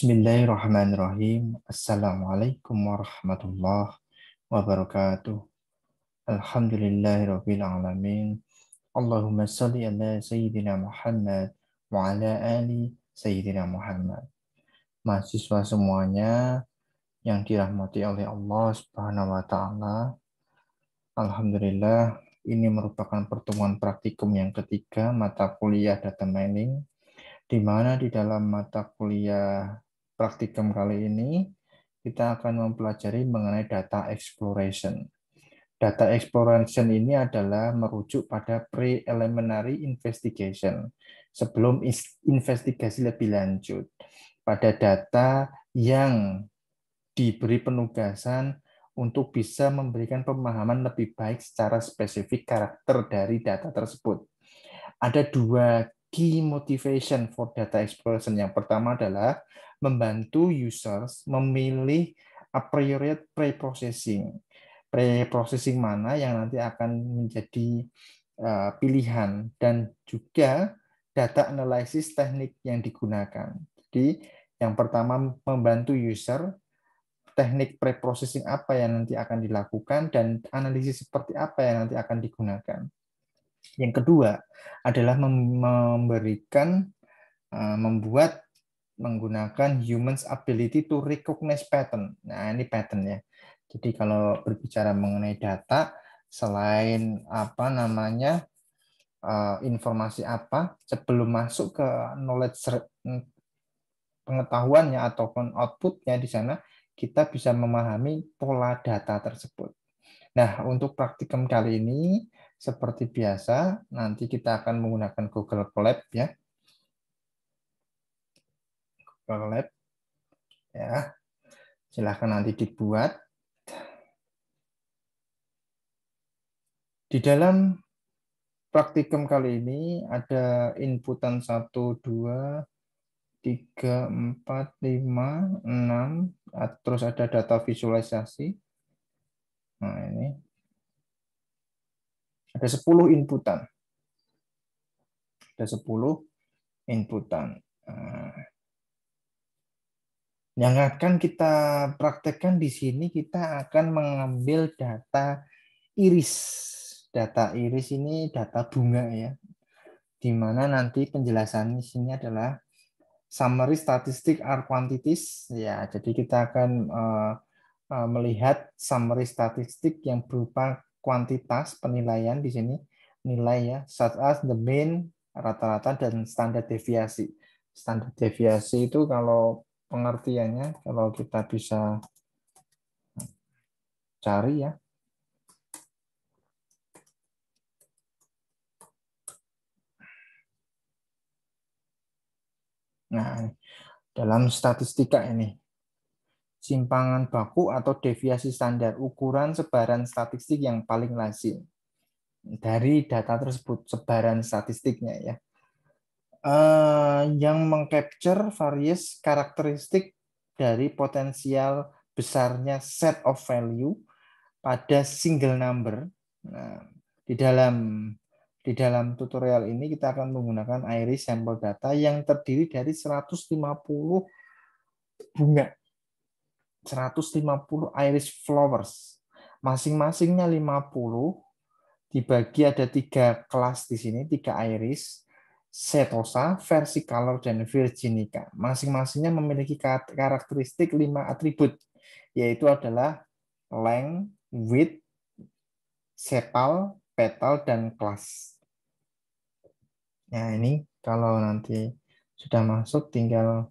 Bismillahirrahmanirrahim. Assalamualaikum warahmatullahi wabarakatuh. Alhamdulillahirabbil alamin. Allahumma salli ala sayyidina Muhammad wa ala ali sayyidina Muhammad. Mahasiswa semuanya yang dirahmati oleh Allah Subhanahu wa taala. Alhamdulillah ini merupakan pertemuan praktikum yang ketiga mata kuliah data mining di mana di dalam mata kuliah praktikum kali ini kita akan mempelajari mengenai data exploration. Data exploration ini adalah merujuk pada preliminary investigation sebelum investigasi lebih lanjut pada data yang diberi penugasan untuk bisa memberikan pemahaman lebih baik secara spesifik karakter dari data tersebut. Ada dua key motivation for data exploration. Yang pertama adalah membantu users memilih a priori pre-processing. Pre-processing mana yang nanti akan menjadi eh, pilihan dan juga data analisis teknik yang digunakan. Jadi yang pertama membantu user teknik pre-processing apa yang nanti akan dilakukan dan analisis seperti apa yang nanti akan digunakan. Yang kedua adalah memberikan eh, membuat menggunakan humans ability to recognize pattern. Nah, ini pattern ya. Jadi kalau berbicara mengenai data selain apa namanya eh, informasi apa sebelum masuk ke knowledge hmm, pengetahuannya ataupun outputnya di sana kita bisa memahami pola data tersebut. Nah, untuk praktikum kali ini seperti biasa, nanti kita akan menggunakan Google Colab ya. Google Lab. ya. Silahkan nanti dibuat. Di dalam praktikum kali ini ada inputan 1, 2, 3, 4, 5, 6, terus ada data visualisasi. Nah ini ada 10 inputan. Ada 10 inputan. Ah. Yang akan kita praktekkan di sini, kita akan mengambil data iris. Data iris ini data bunga ya. Di mana nanti penjelasan di sini adalah summary statistik R quantities ya jadi kita akan eh, eh, melihat summary statistik yang berupa kuantitas penilaian di sini nilai ya such as the mean rata-rata dan standar deviasi standar deviasi itu kalau pengertiannya kalau kita bisa cari ya Nah, dalam statistika ini simpangan baku atau deviasi standar ukuran sebaran statistik yang paling lazim dari data tersebut sebaran statistiknya ya eh, yang mengcapture various karakteristik dari potensial besarnya set of value pada single number nah, di dalam di dalam tutorial ini kita akan menggunakan iris sampel data yang terdiri dari 150 bunga 150 iris flowers. Masing-masingnya 50 dibagi ada tiga kelas di sini, tiga iris, setosa, versi versicolor dan virginica. Masing-masingnya memiliki karakteristik lima atribut, yaitu adalah length, width, sepal, petal dan kelas. Nah, ini kalau nanti sudah masuk tinggal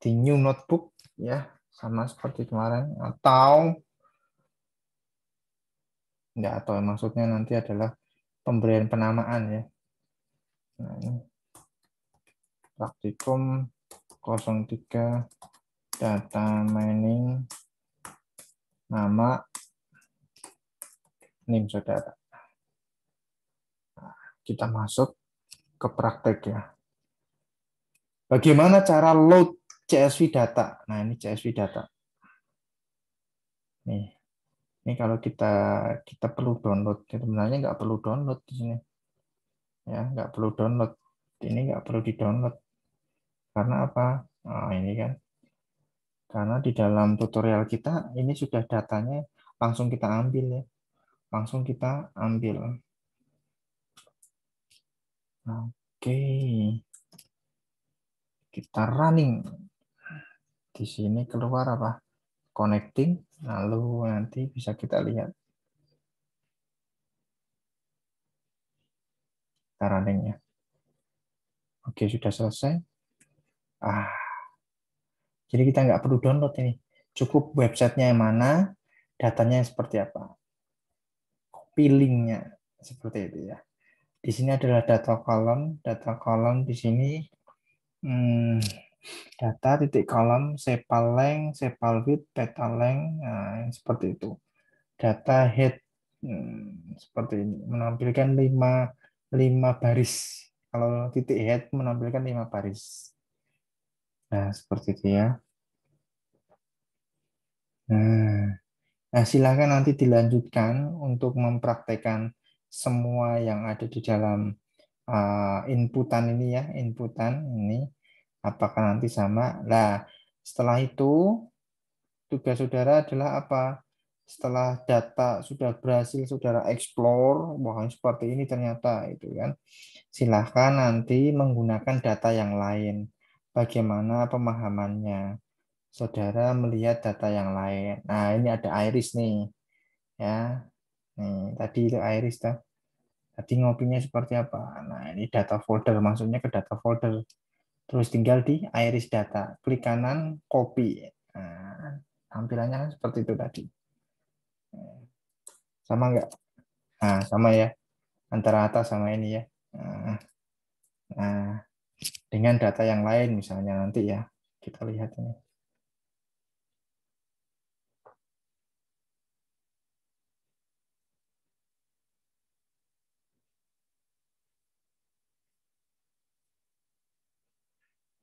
di new notebook ya sama seperti kemarin atau enggak atau maksudnya nanti adalah pemberian penamaan ya. Nah, ini praktikum 03 data mining nama NIM saudara. Nah, kita masuk ke praktek ya. Bagaimana cara load CSV data. Nah, ini CSV data. Nih. Ini kalau kita kita perlu download, sebenarnya nggak perlu download di sini. Ya, nggak perlu download. Ini nggak perlu di-download. Karena apa? Nah, ini kan. Karena di dalam tutorial kita ini sudah datanya langsung kita ambil ya. Langsung kita ambil. Nah, oke. Okay. Kita running di sini keluar apa? Connecting, lalu nanti bisa kita lihat. cara linknya Oke, sudah selesai. Ah, jadi kita nggak perlu download ini. Cukup websitenya yang mana, datanya seperti apa. Copy linknya seperti itu ya. Di sini adalah data kolom, data kolom di sini. Hmm, data titik kolom sepal length, sepal width, petal length, nah, seperti itu. Data head hmm, seperti ini menampilkan lima 5 baris. Kalau titik head menampilkan lima baris. Nah, seperti itu ya. Nah, nah silahkan nanti dilanjutkan untuk mempraktekkan semua yang ada di dalam uh, inputan ini ya, inputan ini Apakah nanti sama? Nah, setelah itu tugas saudara adalah apa? Setelah data sudah berhasil saudara explore, wah seperti ini ternyata itu kan. Silahkan nanti menggunakan data yang lain. Bagaimana pemahamannya? Saudara melihat data yang lain. Nah, ini ada iris nih. Ya. Nih, tadi itu iris tuh. Tadi ngopinya seperti apa? Nah, ini data folder maksudnya ke data folder Terus tinggal di Iris Data, klik kanan, copy. Nah, tampilannya kan seperti itu tadi. Eh, sama enggak Nah, sama ya. Antara atas sama ini ya. Nah, nah, dengan data yang lain misalnya nanti ya. Kita lihat ini.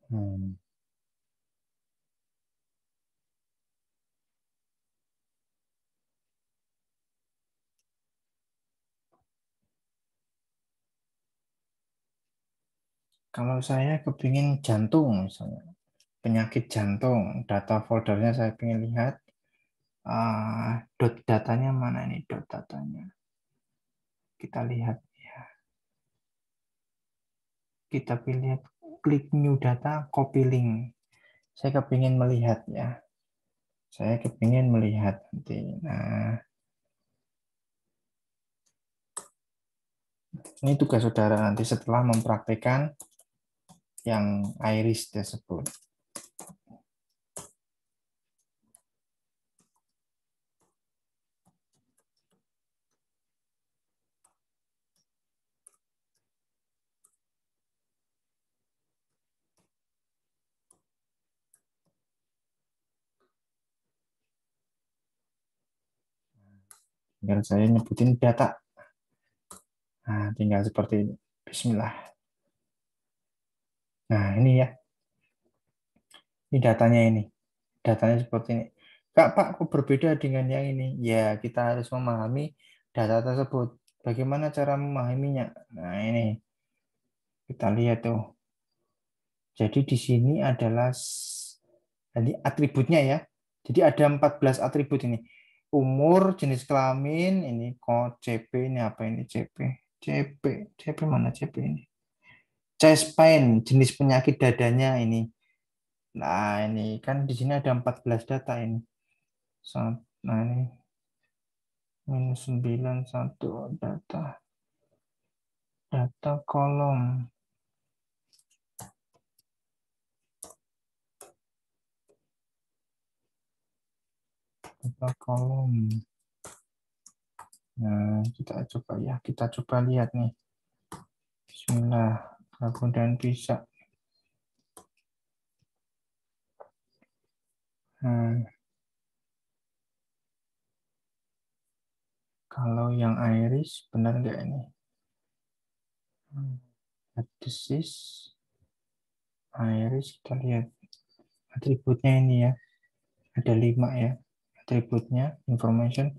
Hmm. Kalau saya kepingin jantung misalnya, penyakit jantung, data foldernya saya ingin lihat, uh, dot datanya mana ini dot datanya. Kita lihat ya. Kita pilih klik new data, copy link. Saya kepingin melihat ya. Saya kepingin melihat nanti. Nah, ini tugas saudara nanti setelah mempraktekkan yang iris tersebut. tinggal saya nyebutin data nah tinggal seperti ini Bismillah nah ini ya ini datanya ini datanya seperti ini Kak Pak kok berbeda dengan yang ini ya kita harus memahami data tersebut bagaimana cara memahaminya nah ini kita lihat tuh jadi di sini adalah ini atributnya ya jadi ada 14 atribut ini umur, jenis kelamin, ini kok CP ini apa ini CP? CP, CP mana CP ini? Chest pain, jenis penyakit dadanya ini. Nah, ini kan di sini ada 14 data ini. Nah, ini minus 9, satu data. Data kolom. atau kolom. Nah, kita coba ya, kita coba lihat nih. Bismillah, karbon dan bisa. Nah, kalau yang iris benar nggak ini? Vertices, iris kita lihat atributnya ini ya, ada lima ya atributnya information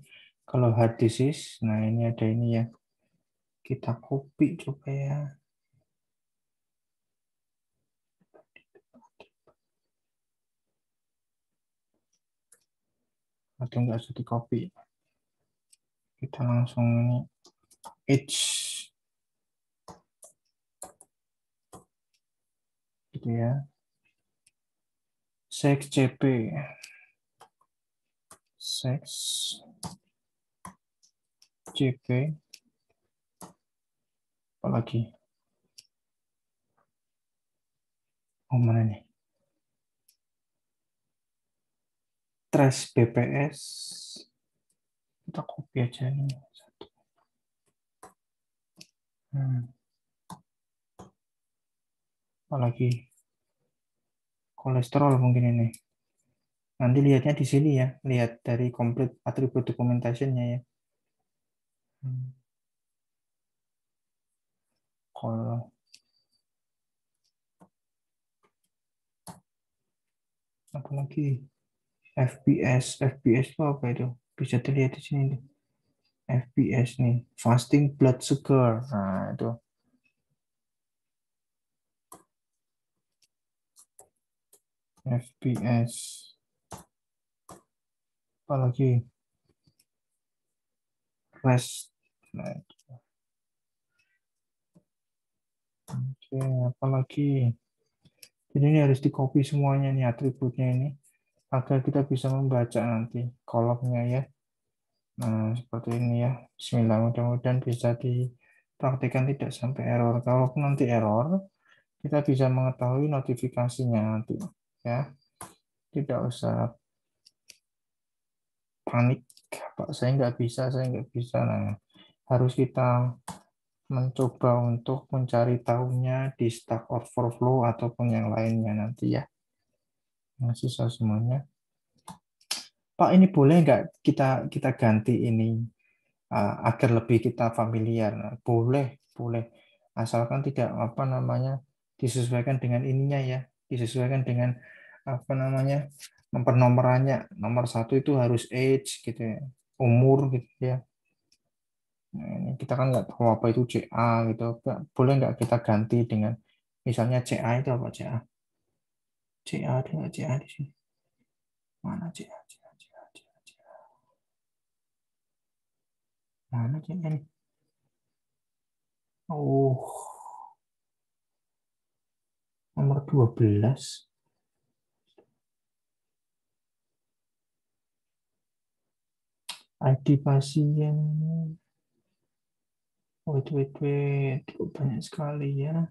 kalau hard disease nah ini ada ini ya kita copy coba ya atau enggak usah di copy kita langsung ini h gitu ya 6 cp seks CP apalagi oh mana nih trash BPS kita copy aja ini satu hmm. apalagi kolesterol mungkin ini Nanti lihatnya di sini ya, lihat dari complete atribut documentation-nya ya. Hmm. Kalau apa lagi FPS FPS itu apa itu bisa terlihat di sini nih. FPS nih fasting blood sugar nah itu FPS apalagi rest oke apalagi jadi ini harus di copy semuanya nih atributnya ini agar kita bisa membaca nanti kolomnya ya nah seperti ini ya Bismillah mudah-mudahan bisa dipraktikkan tidak sampai error kalau nanti error kita bisa mengetahui notifikasinya nanti ya tidak usah panik pak saya nggak bisa saya nggak bisa nah harus kita mencoba untuk mencari tahunya di Stack Overflow ataupun yang lainnya nanti ya mahasiswa semuanya Pak ini boleh nggak kita kita ganti ini uh, agar lebih kita familiar nah, boleh boleh asalkan tidak apa namanya disesuaikan dengan ininya ya disesuaikan dengan apa namanya nomor nomornya nomor satu itu harus age gitu ya umur gitu ya nah, ini kita kan nggak tahu apa itu CA gitu boleh nggak kita ganti dengan misalnya CA itu apa CA CA ada nggak CA di sini mana CA CA CA CA, CA. mana CA ini oh nomor 12 ID pasien. Wait, wait, wait. Banyak sekali ya.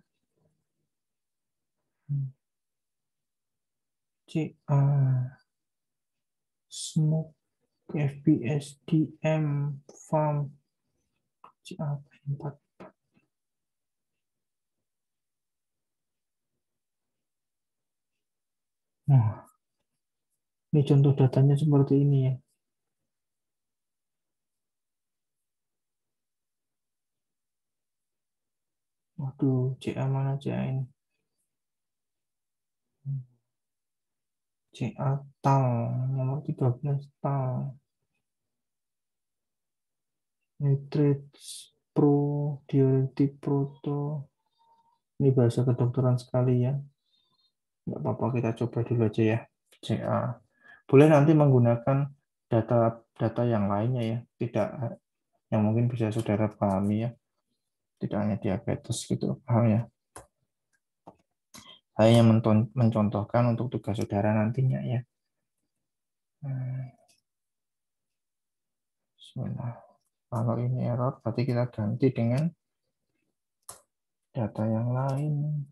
CA. Smoke. FPS, DM, farm. CA 4. Nah, ini contoh datanya seperti ini ya. Aduh, CA mana CA ini? CA tal, nomor 13 tal. Nitrates pro, diuretik proto. Ini bahasa kedokteran sekali ya. Nggak apa-apa, kita coba dulu aja ya. CA. Boleh nanti menggunakan data data yang lainnya ya, tidak yang mungkin bisa saudara pahami ya tidak hanya diabetes gitu paham ya saya hanya mencontohkan untuk tugas saudara nantinya ya eh, Bismillah kalau ini error berarti kita ganti dengan data yang lain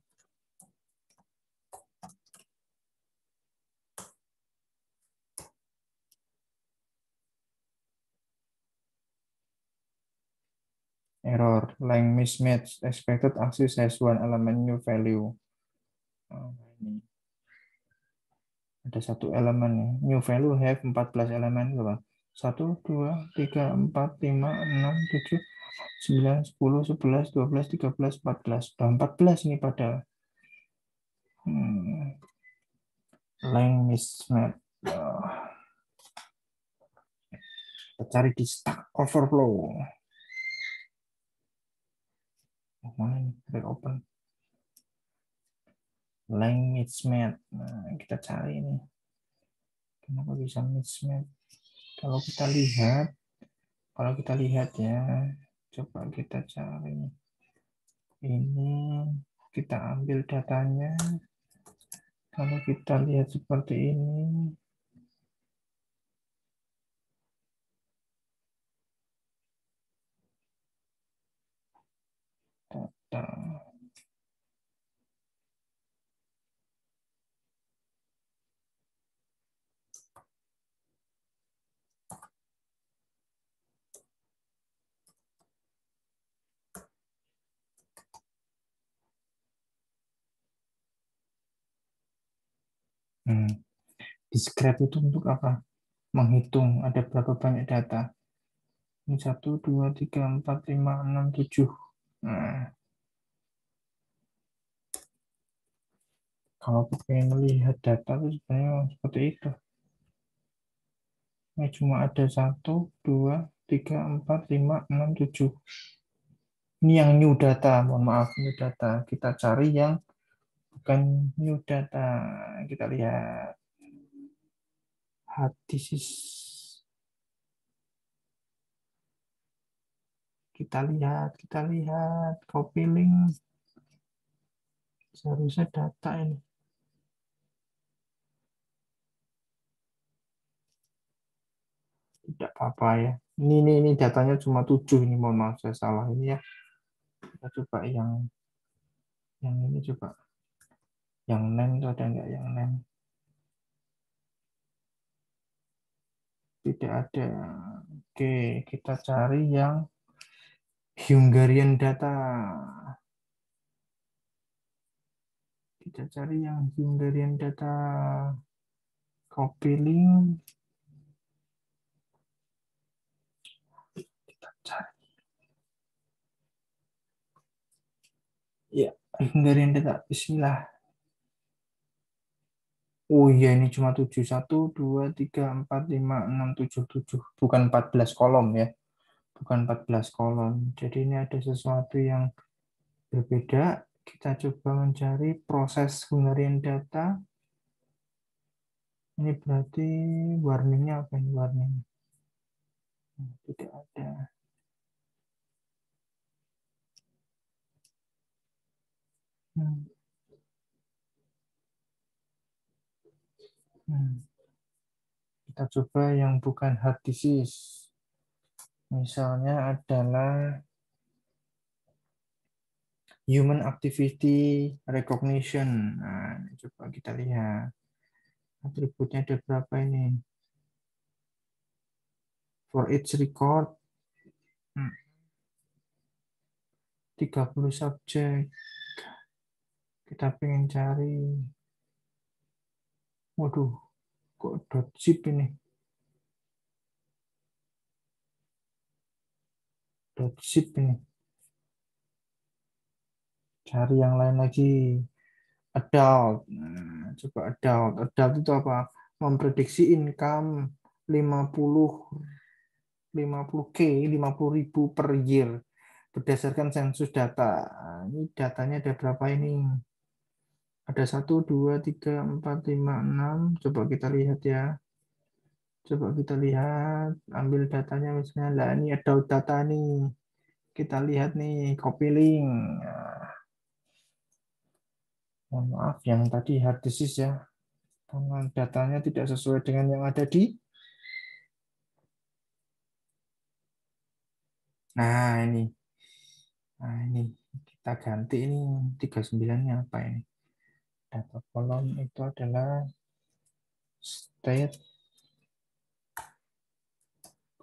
error, length mismatch, expected axis has one element new value. Oh, ini. Ada satu elemen new value have 14 elemen berapa? 1 2 3 4 5 6 7 9 10 11 12 13 14. Sudah 14 ini pada hmm. length mismatch. Oh. Kita cari di Stack Overflow oh, mana ini kita open length mismatch nah kita cari ini kenapa bisa mismatch kalau kita lihat kalau kita lihat ya coba kita cari ini kita ambil datanya kalau kita lihat seperti ini kita. Hmm. Discrete itu untuk apa? Menghitung ada berapa banyak data. Ini satu dua tiga empat lima enam tujuh nah, kalau aku pengen melihat data itu sebenarnya seperti itu. Ini cuma ada satu, dua, tiga, empat, lima, enam, tujuh. Ini yang new data, mohon maaf, new data. Kita cari yang bukan new data. Kita lihat. Hadisis kita lihat, kita lihat, copy link. Seharusnya data ini. tidak apa-apa ya ini ini ini datanya cuma 7 ini mohon maaf saya salah ini ya kita coba yang yang ini coba yang nem itu ada enggak yang nem tidak ada oke kita cari yang Hungarian data kita cari yang Hungarian data copy link Ya, hindari data bismillah. Oh iya ini cuma 7 1 2 3 4 5 6 7 7 bukan 14 kolom ya. Bukan 14 kolom. Jadi ini ada sesuatu yang berbeda. Kita coba mencari proses Hungarian data. Ini berarti warningnya apa ini warning Tidak ada. Hmm. hmm. Kita coba yang bukan hard disease. Misalnya adalah human activity recognition. Nah, coba kita lihat. Atributnya ada berapa ini? For each record, 30 hmm. subjek kita pengen cari waduh kok dot zip ini dot zip ini cari yang lain lagi adult nah, coba adult adult itu apa memprediksi income 50 50k 50 ribu per year berdasarkan sensus data nah, ini datanya ada berapa ini ada 1, 2, 3, 4, 5, 6. Coba kita lihat ya. Coba kita lihat. Ambil datanya misalnya. Nah, ini ada data nih. Kita lihat nih. Copy link. Nah, mohon maaf yang tadi hard disease ya. Karena datanya tidak sesuai dengan yang ada di Nah, ini. Nah, ini kita ganti ini 39-nya apa ini? atau kolom itu adalah state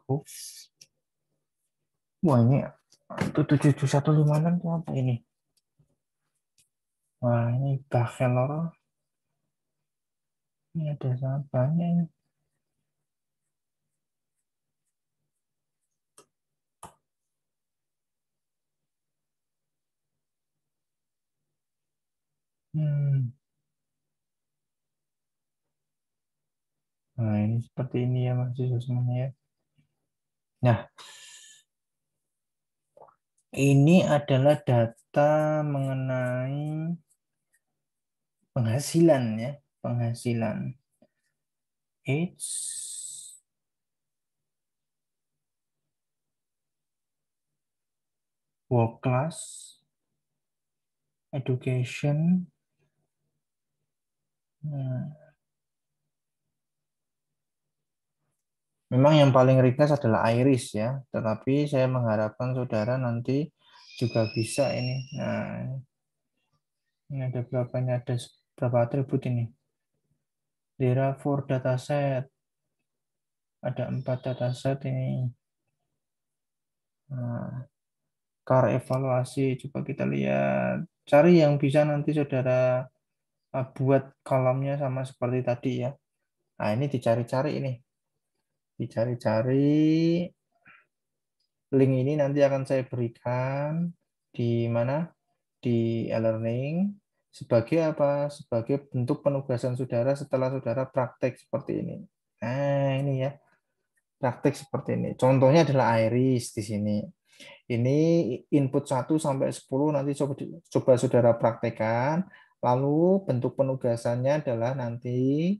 of Wah ini tujuh 77156 itu apa ini? Wah ini bachelor. Ini ada sampahnya ini. Hmm. Nah, ini seperti ini ya mas semuanya ya. Nah, ini adalah data mengenai penghasilan ya, penghasilan. It's work class education. Nah, Memang yang paling ringkas adalah Iris ya, tetapi saya mengharapkan saudara nanti juga bisa ini. Nah, ini ada berapa ini ada berapa atribut ini? Dera for dataset. Ada empat dataset ini. Nah, car evaluasi coba kita lihat. Cari yang bisa nanti saudara ah, buat kolomnya sama seperti tadi ya. Nah, ini dicari-cari ini dicari-cari. Link ini nanti akan saya berikan di mana? Di e-learning. Sebagai apa? Sebagai bentuk penugasan saudara setelah saudara praktek seperti ini. Nah, ini ya. Praktek seperti ini. Contohnya adalah Iris di sini. Ini input 1 sampai 10 nanti coba coba saudara praktekkan. Lalu bentuk penugasannya adalah nanti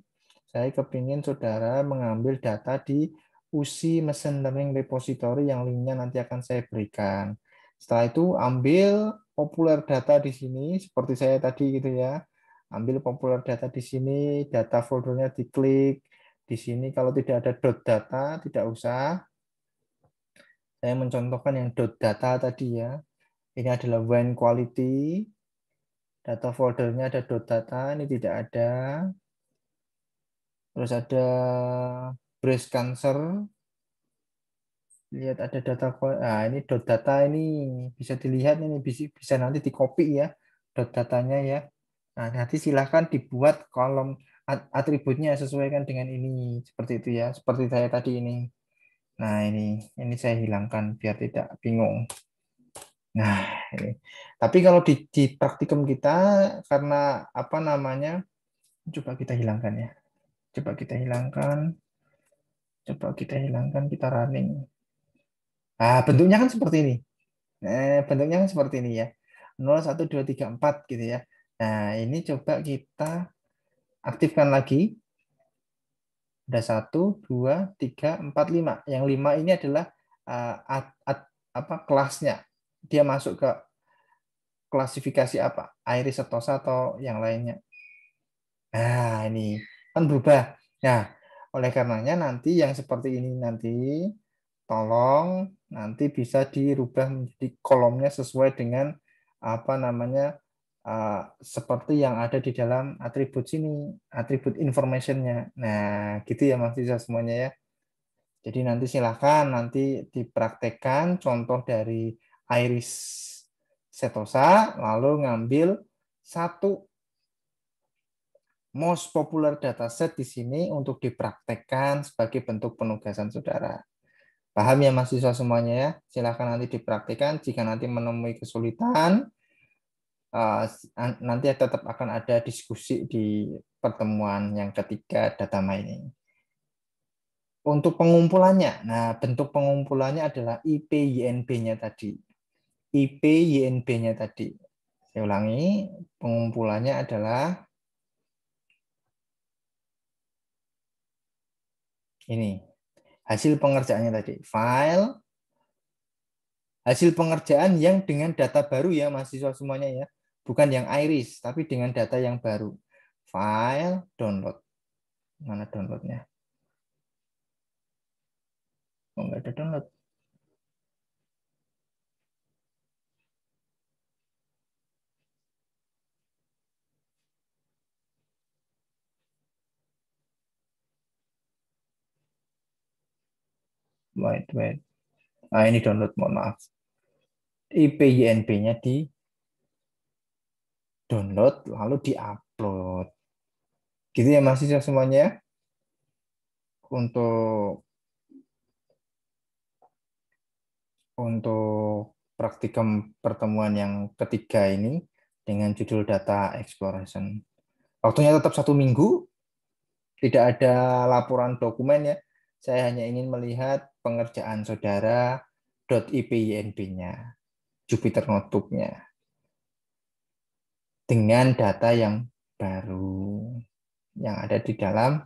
saya kepingin saudara mengambil data di USI mesin Learning Repository yang linknya nanti akan saya berikan. Setelah itu ambil populer data di sini, seperti saya tadi gitu ya. Ambil populer data di sini, data foldernya diklik. Di sini kalau tidak ada dot data, tidak usah. Saya mencontohkan yang dot data tadi ya. Ini adalah when quality, data foldernya ada dot data, ini tidak ada. Terus ada breast cancer. Lihat ada data nah ini dot data ini bisa dilihat ini bisa, bisa nanti copy ya dot datanya ya. Nah, nanti silahkan dibuat kolom atributnya sesuaikan dengan ini seperti itu ya, seperti saya tadi ini. Nah, ini ini saya hilangkan biar tidak bingung. Nah, ini. tapi kalau di, di praktikum kita karena apa namanya? Coba kita hilangkan ya. Coba kita hilangkan. Coba kita hilangkan, kita running. Ah, bentuknya kan seperti ini. eh bentuknya kan seperti ini ya. 0, 1, 2, 3, 4 gitu ya. Nah, ini coba kita aktifkan lagi. Ada 1, 2, 3, 4, 5. Yang 5 ini adalah uh, at, at, apa kelasnya. Dia masuk ke klasifikasi apa? Iris atau atau yang lainnya. Nah, ini kan berubah. Nah, oleh karenanya nanti yang seperti ini nanti tolong nanti bisa dirubah menjadi kolomnya sesuai dengan apa namanya uh, seperti yang ada di dalam atribut sini, atribut informationnya. Nah, gitu ya Mas mahasiswa semuanya ya. Jadi nanti silahkan nanti dipraktekkan contoh dari iris setosa, lalu ngambil satu most popular dataset di sini untuk dipraktekkan sebagai bentuk penugasan saudara. Paham ya mahasiswa semuanya ya? Silahkan nanti dipraktekkan. Jika nanti menemui kesulitan, eh, nanti tetap akan ada diskusi di pertemuan yang ketiga data mining. Untuk pengumpulannya, nah bentuk pengumpulannya adalah IP YNB-nya tadi. IP YNB-nya tadi. Saya ulangi, pengumpulannya adalah ini hasil pengerjaannya tadi file hasil pengerjaan yang dengan data baru ya mahasiswa semuanya ya bukan yang iris tapi dengan data yang baru file download mana downloadnya oh, nggak ada download wait, wait. Ah, ini download, mohon maaf. IPYNB-nya di download lalu diupload. Gitu ya masih ya semuanya Untuk untuk praktikum pertemuan yang ketiga ini dengan judul data exploration. Waktunya tetap satu minggu, tidak ada laporan dokumen ya, saya hanya ingin melihat pengerjaan saudara .ipynb-nya, Jupiter Notebook-nya, dengan data yang baru yang ada di dalam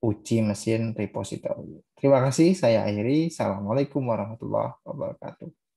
uji mesin repository. Terima kasih, saya akhiri. Assalamualaikum warahmatullahi wabarakatuh.